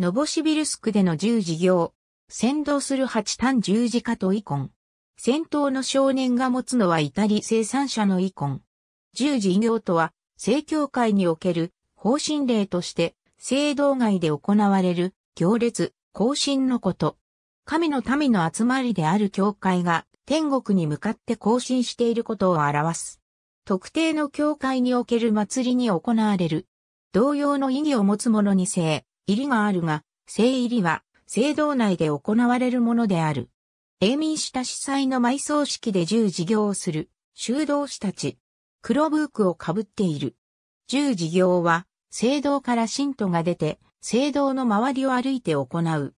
ノボシビルスクでの十字行、先導する八単十字架とイコン。頭の少年が持つのは至り生産者のイコン。十字行とは、正教会における方針例として、聖堂外で行われる行列、行進のこと。神の民の集まりである教会が天国に向かって行進していることを表す。特定の教会における祭りに行われる。同様の意義を持つものに聖、入りがあるが、聖入りは、聖堂内で行われるものである。永民した司祭の埋葬式で十事業をする、修道士たち。黒ブークをかぶっている。十事業は、聖堂から信徒が出て、聖堂の周りを歩いて行う。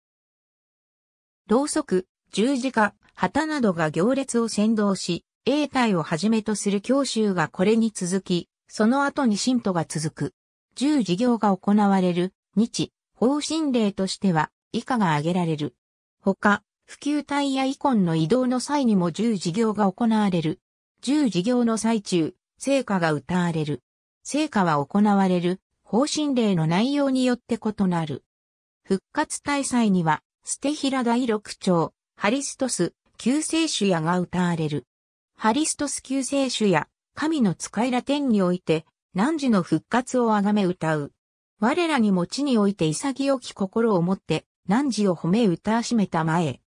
ろうそく、十字架、旗などが行列を先導し、永体をはじめとする教習がこれに続き、その後に信徒が続く。十事業が行われる、日、方針例としては以下が挙げられる。他、普及体やイコンの移動の際にも十事業が行われる。十事業の最中、成果が歌われる。成果は行われる。方針例の内容によって異なる。復活大祭には、捨ヒ平第六章、ハリストス、救世主やが歌われる。ハリストス救世主や、神の使いら天において、何時の復活をあがめ歌う。我らにも地において潔き心を持って、汝を褒め歌わしめたまえ。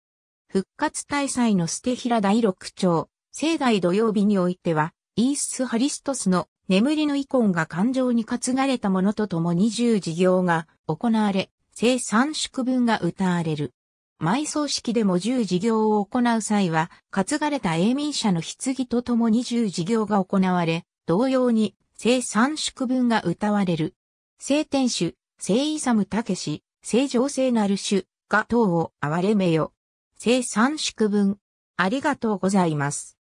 復活大祭の捨て平第六章、聖代土曜日においては、イース・ハリストスの眠りの遺恨が感情に担がれたものとともに十事業が行われ、聖三宿分が歌われる。埋葬式でも十事業を行う際は、担がれた永民者の棺とともに十事業が行われ、同様に聖三宿分が歌われる。聖天主、聖イサムタケシ、聖情聖なる主が等を憐れめよ。聖三祝文。ありがとうございます。